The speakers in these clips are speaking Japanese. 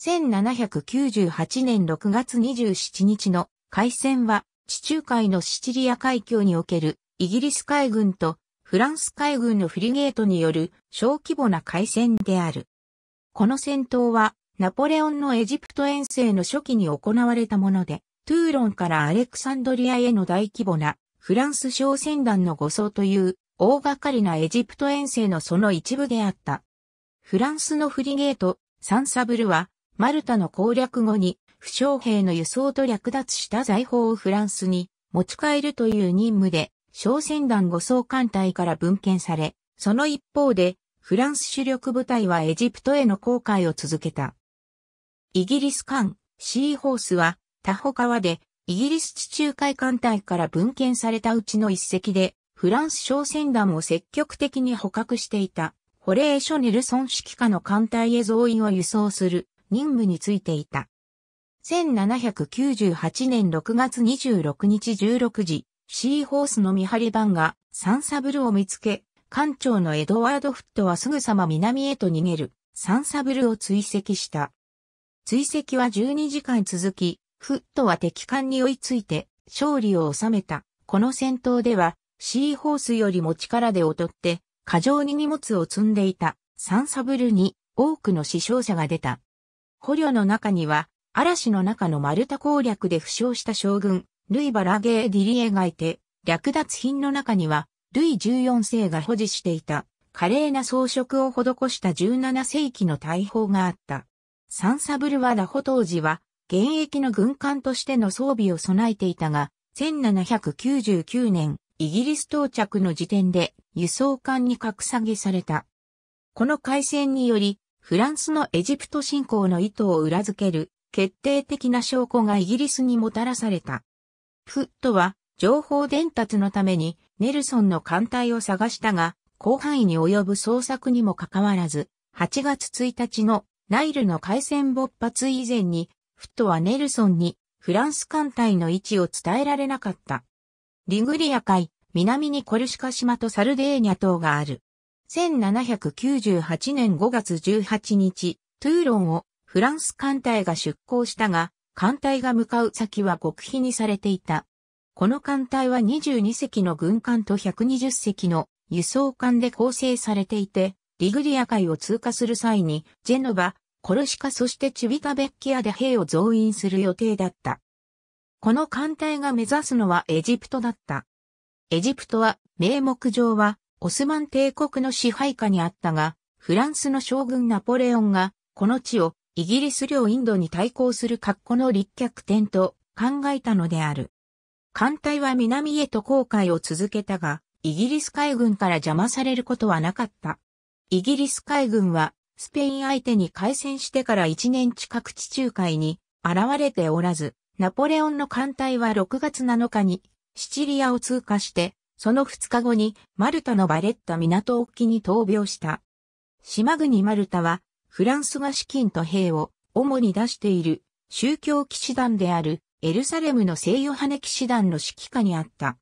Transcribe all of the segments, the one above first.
1798年6月27日の海戦は地中海のシチリア海峡におけるイギリス海軍とフランス海軍のフリゲートによる小規模な海戦である。この戦闘はナポレオンのエジプト遠征の初期に行われたもので、トゥーロンからアレクサンドリアへの大規模なフランス商船団の護送という大掛かりなエジプト遠征のその一部であった。フランスのフリゲート、サンサブルはマルタの攻略後に、負傷兵の輸送と略奪した財宝をフランスに持ち帰るという任務で、商船団護送艦隊から分遣され、その一方で、フランス主力部隊はエジプトへの航海を続けた。イギリス艦、シーホースは、タホ川で、イギリス地中海艦隊から分遣されたうちの一隻で、フランス商船団を積極的に捕獲していた、ホレーショ・ネルソン指揮下の艦隊へ増員を輸送する任務についていた。1798年6月26日16時、シーホースの見張り番がサンサブルを見つけ、艦長のエドワード・フットはすぐさま南へと逃げる、サンサブルを追跡した。追跡は12時間続き、フットは敵艦に追いついて勝利を収めた。この戦闘では、シーホースよりも力で劣って、過剰に荷物を積んでいたサンサブルに多くの死傷者が出た。捕虜の中には、嵐の中のマルタ攻略で負傷した将軍、ルイ・バラゲー・ディリエがいて、略奪品の中には、ルイ14世が保持していた、華麗な装飾を施した17世紀の大砲があった。サンサブルワダホ当時は、現役の軍艦としての装備を備えていたが、1799年、イギリス到着の時点で輸送艦に格下げされた。この改戦により、フランスのエジプト侵攻の意図を裏付ける決定的な証拠がイギリスにもたらされた。フットは情報伝達のためにネルソンの艦隊を探したが、広範囲に及ぶ捜索にもかかわらず、8月1日のナイルの海戦勃発以前に、フットはネルソンにフランス艦隊の位置を伝えられなかった。リグリア海、南にコルシカ島とサルデーニャ島がある。1798年5月18日、トゥーロンをフランス艦隊が出港したが、艦隊が向かう先は極秘にされていた。この艦隊は22隻の軍艦と120隻の輸送艦で構成されていて、リグリア海を通過する際に、ジェノバ、コルシカそしてチュビタベッキアで兵を増員する予定だった。この艦隊が目指すのはエジプトだった。エジプトは、名目上はオスマン帝国の支配下にあったが、フランスの将軍ナポレオンが、この地をイギリス領インドに対抗する格好の立脚点と考えたのである。艦隊は南へと航海を続けたが、イギリス海軍から邪魔されることはなかった。イギリス海軍は、スペイン相手に開戦してから1年近く地中海に現れておらず、ナポレオンの艦隊は6月7日にシチリアを通過してその2日後にマルタのバレッタ港沖に闘病した。島国マルタはフランスが資金と兵を主に出している宗教騎士団であるエルサレムの聖ヨハネ騎士団の指揮下にあった。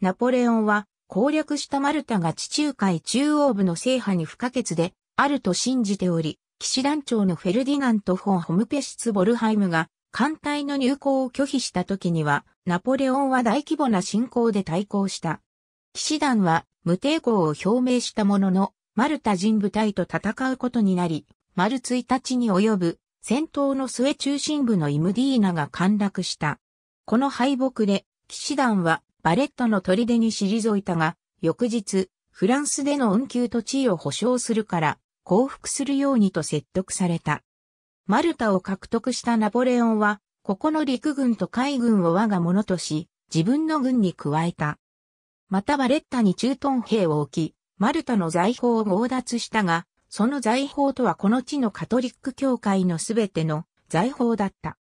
ナポレオンは攻略したマルタが地中海中央部の制覇に不可欠であると信じており、騎士団長のフェルディナント・フォン・ホムペシツ・ボルハイムが艦隊の入港を拒否した時には、ナポレオンは大規模な侵攻で対抗した。騎士団は無抵抗を表明したものの、マルタ人部隊と戦うことになり、丸1日に及ぶ戦闘の末中心部のイムディーナが陥落した。この敗北で、騎士団はバレットの砦に退いたが、翌日、フランスでの運休と地位を保障するから、降伏するようにと説得された。マルタを獲得したナポレオンは、ここの陸軍と海軍を我がものとし、自分の軍に加えた。またバレッタに駐屯兵を置き、マルタの財宝を強奪したが、その財宝とはこの地のカトリック教会のすべての財宝だった。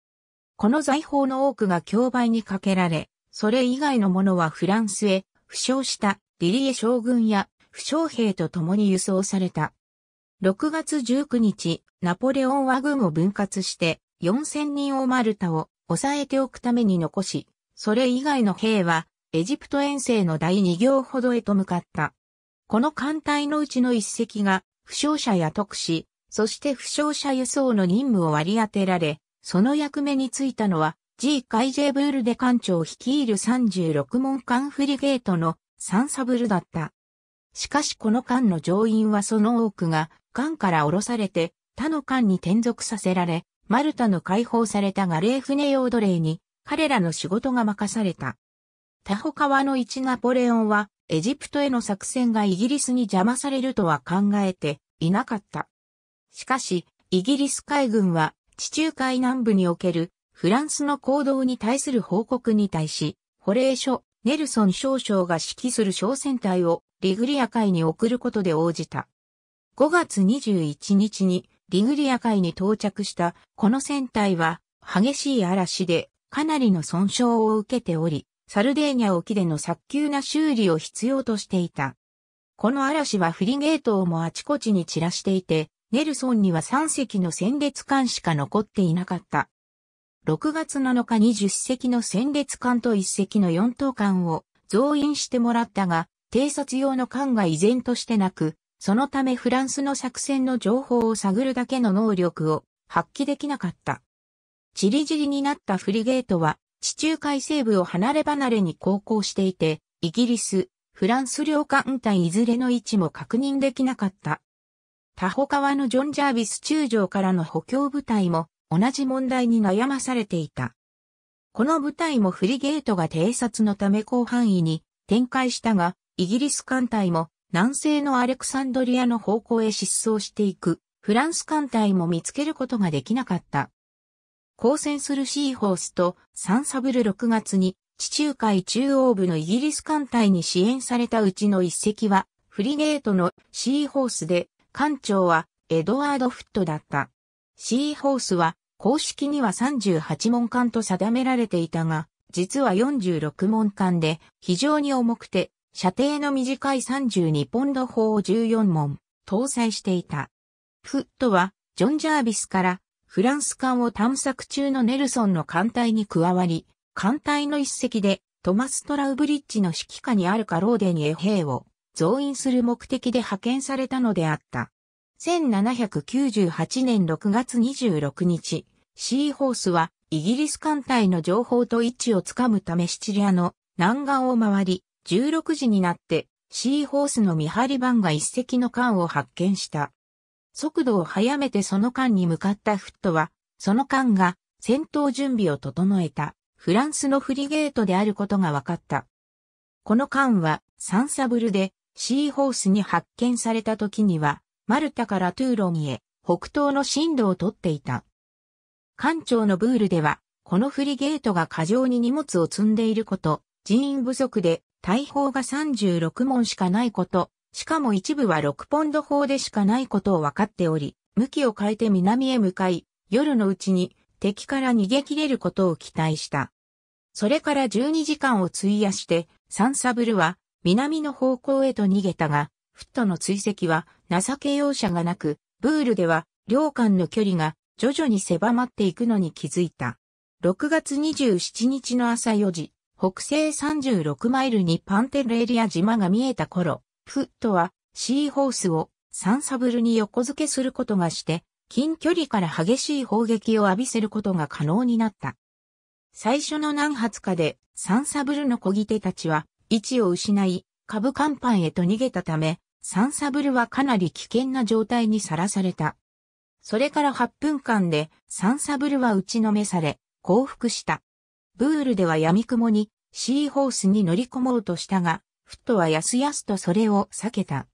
この財宝の多くが競売にかけられ、それ以外のものはフランスへ、負傷したリリエ将軍や負傷兵と共に輸送された。6月19日、ナポレオンは軍を分割して、4000人をマルタを抑えておくために残し、それ以外の兵はエジプト遠征の第2行ほどへと向かった。この艦隊のうちの一隻が、負傷者や特使、そして負傷者輸送の任務を割り当てられ、その役目に就いたのは、G. カイジェブールで艦長率いる36門艦フリゲートのサンサブルだった。しかしこの艦の乗員はその多くが、艦から降ろされて、他の艦に転属させられ、マルタの解放されたガレー船用奴隷に、彼らの仕事が任された。他方川の一ナポレオンは、エジプトへの作戦がイギリスに邪魔されるとは考えていなかった。しかし、イギリス海軍は、地中海南部におけるフランスの行動に対する報告に対し、保冷所、ネルソン少将が指揮する小船隊をリグリア海に送ることで応じた。5月21日にリグリア海に到着したこの船隊は激しい嵐でかなりの損傷を受けており、サルデーニャ沖での早急な修理を必要としていた。この嵐はフリゲートをもあちこちに散らしていて、ネルソンには3隻の戦列艦しか残っていなかった。6月7日に10隻の戦列艦と1隻の4等艦を増員してもらったが、偵察用の艦が依然としてなく、そのためフランスの作戦の情報を探るだけの能力を発揮できなかった。チリジリになったフリゲートは地中海西部を離れ離れに航行していて、イギリス、フランス両艦隊いずれの位置も確認できなかった。他方川のジョン・ジャービス中将からの補強部隊も同じ問題に悩まされていた。この部隊もフリゲートが偵察のため広範囲に展開したが、イギリス艦隊も南西のアレクサンドリアの方向へ失踪していく、フランス艦隊も見つけることができなかった。交戦するシーホースとサンサブル6月に地中海中央部のイギリス艦隊に支援されたうちの一隻はフリゲートのシーホースで艦長はエドワード・フットだった。シーホースは公式には38門艦と定められていたが実は46門艦で非常に重くて射程の短い32ポンド砲を14門搭載していた。フットはジョン・ジャービスからフランス艦を探索中のネルソンの艦隊に加わり、艦隊の一隻でトマス・トラウブリッジの指揮下にあるカローデニ衛兵を増員する目的で派遣されたのであった。1798年6月26日、シーホースはイギリス艦隊の情報と位置をつかむためシチリアの南岸を回り、16時になってシーホースの見張り番が一隻の艦を発見した。速度を速めてその間に向かったフットは、その間が戦闘準備を整えたフランスのフリゲートであることが分かった。この間はサンサブルでシーホースに発見された時には、マルタからトゥーロンへ北東の進路をとっていた。艦長のブールでは、このフリゲートが過剰に荷物を積んでいること、人員不足で大砲が36門しかないこと、しかも一部は6ポンド砲でしかないことを分かっており、向きを変えて南へ向かい、夜のうちに敵から逃げ切れることを期待した。それから12時間を費やして、サンサブルは南の方向へと逃げたが、フットの追跡は情け容赦がなく、ブールでは両間の距離が徐々に狭まっていくのに気づいた。6月27日の朝4時、北西36マイルにパンテルエリア島が見えた頃、フットはシーホースをサンサブルに横付けすることがして、近距離から激しい砲撃を浴びせることが可能になった。最初の何発かでサンサブルの小ぎ手たちは位置を失い、株甲板へと逃げたため、サンサブルはかなり危険な状態にさらされた。それから8分間でサンサブルは打ちのめされ、降伏した。ブールでは闇雲にシーホースに乗り込もうとしたが、フットはやすやすとそれを避けた。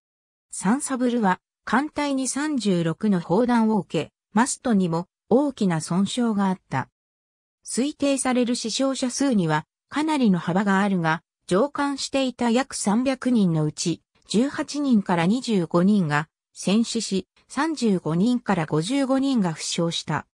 サンサブルは艦隊に36の砲弾を受け、マストにも大きな損傷があった。推定される死傷者数にはかなりの幅があるが、乗艦していた約300人のうち、18人から25人が戦死し、35人から55人が負傷した。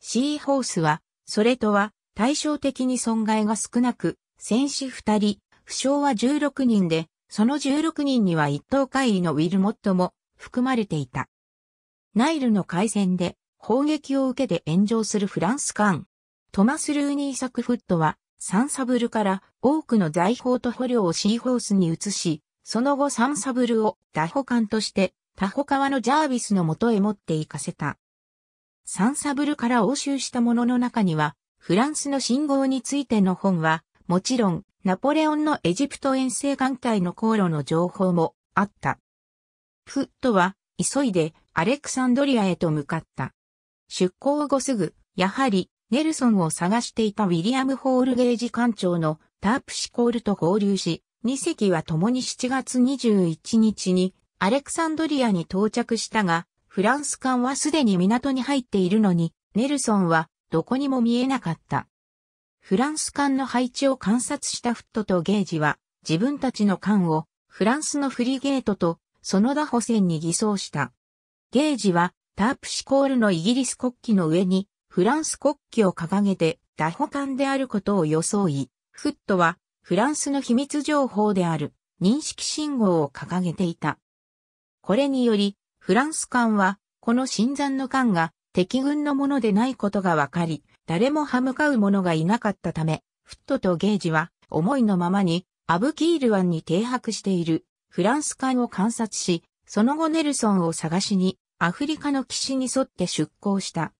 シーホースは、それとは対照的に損害が少なく、戦死2人、負傷は16人で、その16人には一等海尉のウィルモットも含まれていた。ナイルの海戦で砲撃を受けて炎上するフランス艦。トマス・ルーニーサクフットはサンサブルから多くの財宝と捕虜をシーホースに移し、その後サンサブルをダホ艦としてタホ川のジャービスの元へ持って行かせた。サンサブルから押収したものの中には、フランスの信号についての本はもちろん、ナポレオンのエジプト遠征艦隊の航路の情報もあった。フットは、急いでアレクサンドリアへと向かった。出港後すぐ、やはり、ネルソンを探していたウィリアム・ホールゲージ艦長のタープシコールと合流し、2隻は共に7月21日にアレクサンドリアに到着したが、フランス艦はすでに港に入っているのに、ネルソンはどこにも見えなかった。フランス艦の配置を観察したフットとゲージは、自分たちの艦をフランスのフリゲートとその他補船に偽装した。ゲージはタープシコールのイギリス国旗の上にフランス国旗を掲げて打歩艦であることを装い、フットはフランスの秘密情報である認識信号を掲げていた。これにより、フランス艦はこの新山の艦が敵軍のものでないことがわかり、誰も歯向かう者がいなかったため、フットとゲージは思いのままにアブキール湾に停泊しているフランス艦を観察し、その後ネルソンを探しにアフリカの岸に沿って出港した。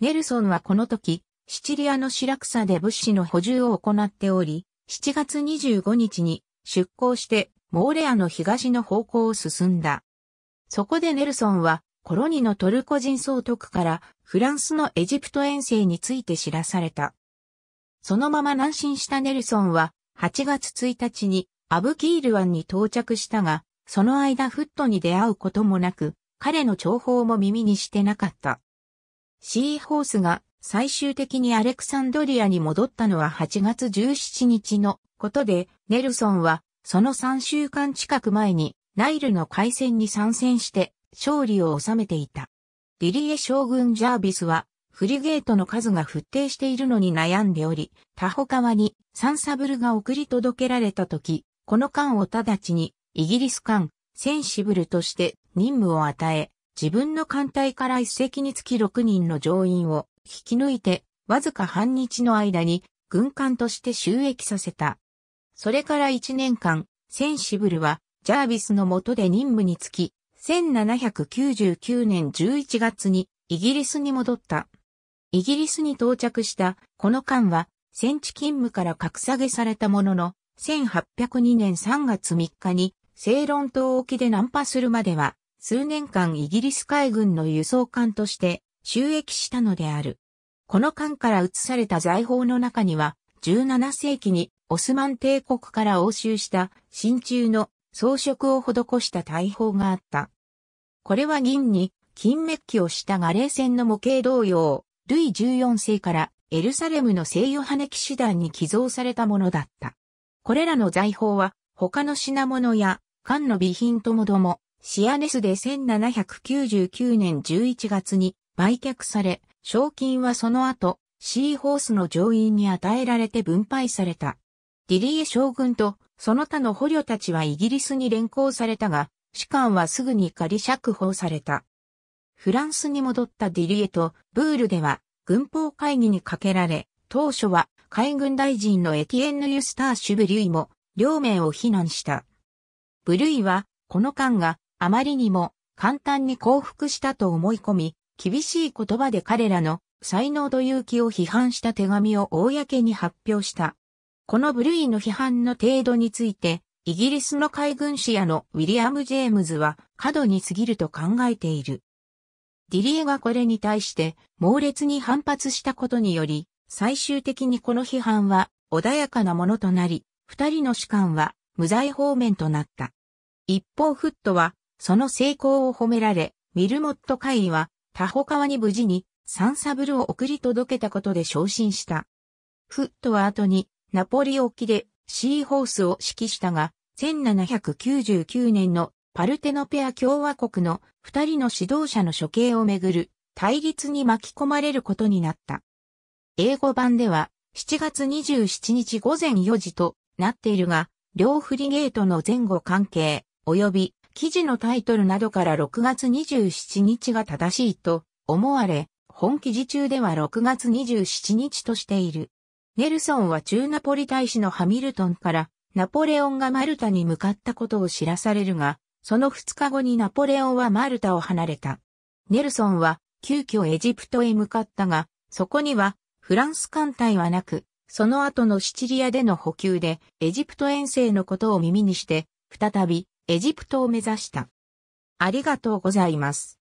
ネルソンはこの時、シチリアのシラクサで物資の補充を行っており、7月25日に出港してモーレアの東の方向を進んだ。そこでネルソンはコロニのトルコ人総督からフランスのエジプト遠征について知らされた。そのまま南進したネルソンは8月1日にアブキール湾に到着したが、その間フットに出会うこともなく、彼の情報も耳にしてなかった。シーホースが最終的にアレクサンドリアに戻ったのは8月17日のことで、ネルソンはその3週間近く前にナイルの海戦に参戦して勝利を収めていた。リリエ将軍ジャービスは、フリゲートの数が沸騰しているのに悩んでおり、他方側にサンサブルが送り届けられた時、この艦を直ちにイギリス艦センシブルとして任務を与え、自分の艦隊から一隻につき6人の乗員を引き抜いて、わずか半日の間に軍艦として収益させた。それから1年間、センシブルはジャービスの下で任務につき、1799年11月にイギリスに戻った。イギリスに到着したこの間は戦地勤務から格下げされたものの、1802年3月3日にセ論島沖で難破するまでは、数年間イギリス海軍の輸送艦として収益したのである。この艦から移された財宝の中には、17世紀にオスマン帝国から押収した真鍮の装飾を施した大砲があった。これは銀に金メッキをしたガレー戦の模型同様、ルイ14世からエルサレムの聖ヨハネ騎士団に寄贈されたものだった。これらの財宝は他の品物や缶の備品ともども、シアネスで1799年11月に売却され、賞金はその後、シーホースの乗員に与えられて分配された。ディリエ将軍とその他の捕虜たちはイギリスに連行されたが、士官はすぐに仮釈放された。フランスに戻ったディリエとブールでは軍法会議にかけられ、当初は海軍大臣のエティエンヌ・ユスターシュ・ブリュイも両名を非難した。ブリュイはこの間があまりにも簡単に降伏したと思い込み、厳しい言葉で彼らの才能と勇気を批判した手紙を公に発表した。このブルイの批判の程度について、イギリスの海軍士やのウィリアム・ジェームズは過度に過ぎると考えている。ディリエがこれに対して猛烈に反発したことにより、最終的にこの批判は穏やかなものとなり、二人の士官は無罪方面となった。一方フットはその成功を褒められ、ウィルモット会議は他ホ川に無事にサンサブルを送り届けたことで昇進した。フットは後にナポリ沖でシーホースを指揮したが、1799年のパルテノペア共和国の二人の指導者の処刑をめぐる対立に巻き込まれることになった。英語版では7月27日午前4時となっているが、両フリゲートの前後関係、及び記事のタイトルなどから6月27日が正しいと思われ、本記事中では6月27日としている。ネルソンは中ナポリ大使のハミルトンからナポレオンがマルタに向かったことを知らされるが、その2日後にナポレオンはマルタを離れた。ネルソンは急遽エジプトへ向かったが、そこにはフランス艦隊はなく、その後のシチリアでの補給でエジプト遠征のことを耳にして、再びエジプトを目指した。ありがとうございます。